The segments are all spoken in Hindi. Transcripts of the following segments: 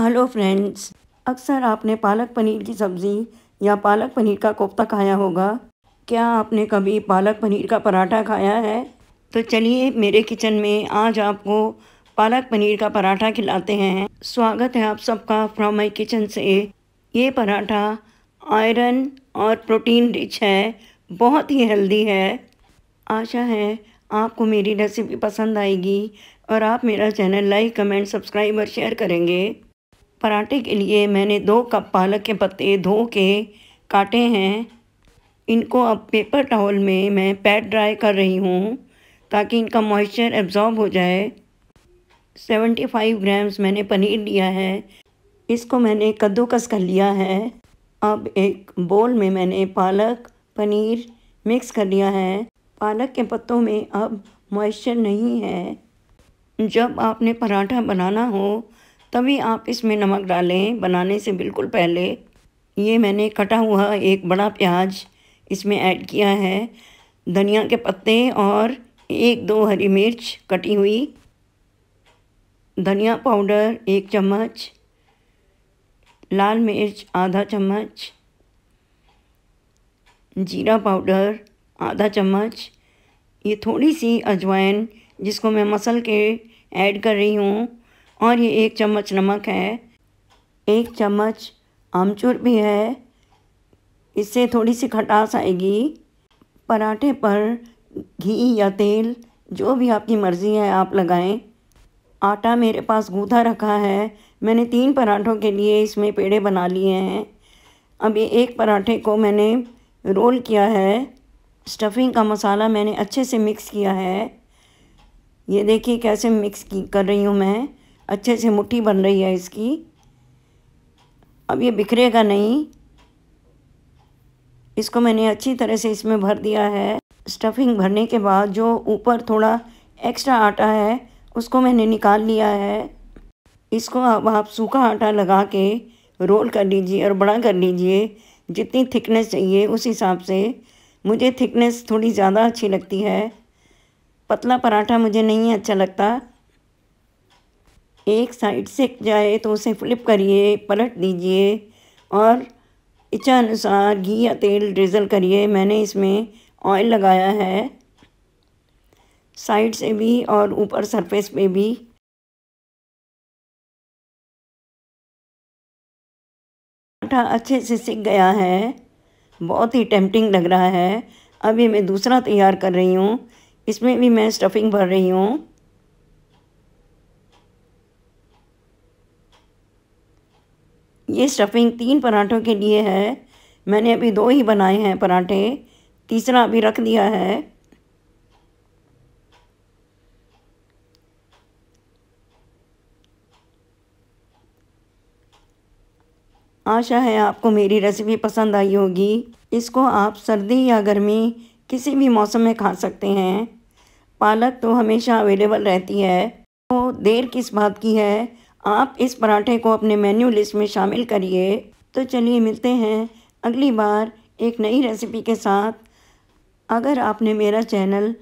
हेलो फ्रेंड्स अक्सर आपने पालक पनीर की सब्ज़ी या पालक पनीर का कोफ्ता खाया होगा क्या आपने कभी पालक पनीर का पराठा खाया है तो चलिए मेरे किचन में आज आपको पालक पनीर का पराठा खिलाते हैं स्वागत है आप सबका फ्रॉम माई किचन से ये पराठा आयरन और प्रोटीन रिच है बहुत ही हेल्दी है आशा है आपको मेरी रेसिपी पसंद आएगी और आप मेरा चैनल लाइक कमेंट सब्सक्राइब और शेयर करेंगे पराठे के लिए मैंने दो कप पालक के पत्ते धो के काटे हैं इनको अब पेपर टॉवल में मैं पैड ड्राई कर रही हूँ ताकि इनका मॉइस्चर एब्जॉर्ब हो जाए 75 ग्राम्स मैंने पनीर लिया है इसको मैंने कद्दूकस कर लिया है अब एक बोल में मैंने पालक पनीर मिक्स कर लिया है पालक के पत्तों में अब मॉइस्चर नहीं है जब आपने पराठा बनाना हो तभी आप इसमें नमक डालें बनाने से बिल्कुल पहले ये मैंने कटा हुआ एक बड़ा प्याज इसमें ऐड किया है धनिया के पत्ते और एक दो हरी मिर्च कटी हुई धनिया पाउडर एक चम्मच लाल मिर्च आधा चम्मच जीरा पाउडर आधा चम्मच ये थोड़ी सी अजवाइन जिसको मैं मसल के ऐड कर रही हूँ और ये एक चम्मच नमक है एक चम्मच आमचूर भी है इससे थोड़ी सी खटास आएगी पराठे पर घी या तेल जो भी आपकी मर्ज़ी है आप लगाएं आटा मेरे पास गूँधा रखा है मैंने तीन पराठों के लिए इसमें पेड़े बना लिए हैं अब ये एक पराठे को मैंने रोल किया है स्टफिंग का मसाला मैंने अच्छे से मिक्स किया है ये देखिए कैसे मिक्स की कर रही हूँ मैं अच्छे से मुट्ठी बन रही है इसकी अब ये बिखरेगा नहीं इसको मैंने अच्छी तरह से इसमें भर दिया है स्टफिंग भरने के बाद जो ऊपर थोड़ा एक्स्ट्रा आटा है उसको मैंने निकाल लिया है इसको अब आप सूखा आटा लगा के रोल कर लीजिए और बड़ा कर लीजिए जितनी थिकनेस चाहिए उस हिसाब से मुझे थिकनेस थोड़ी ज़्यादा अच्छी लगती है पतला पराठा मुझे नहीं अच्छा लगता एक साइड सेक जाए तो उसे फ्लिप करिए पलट दीजिए और इच्छा अनुसार घी या तेल ड्रिजल करिए मैंने इसमें ऑयल लगाया है साइड से भी और ऊपर सरफेस पे भी आटा अच्छे से सिक गया है बहुत ही टेम्पटिंग लग रहा है अभी मैं दूसरा तैयार कर रही हूँ इसमें भी मैं स्टफिंग भर रही हूँ ये स्टफिंग तीन पराठों के लिए है मैंने अभी दो ही बनाए हैं पराठे तीसरा अभी रख दिया है आशा है आपको मेरी रेसिपी पसंद आई होगी इसको आप सर्दी या गर्मी किसी भी मौसम में खा सकते हैं पालक तो हमेशा अवेलेबल रहती है तो देर किस बात की है आप इस पराठे को अपने मेन्यू लिस्ट में शामिल करिए तो चलिए मिलते हैं अगली बार एक नई रेसिपी के साथ अगर आपने मेरा चैनल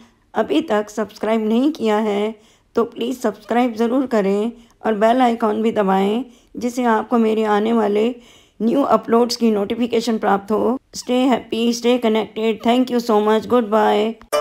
अभी तक सब्सक्राइब नहीं किया है तो प्लीज़ सब्सक्राइब ज़रूर करें और बेल आइकॉन भी दबाएं जिससे आपको मेरे आने वाले न्यू अपलोड्स की नोटिफिकेशन प्राप्त हो stay happy stay connected thank you so much good bye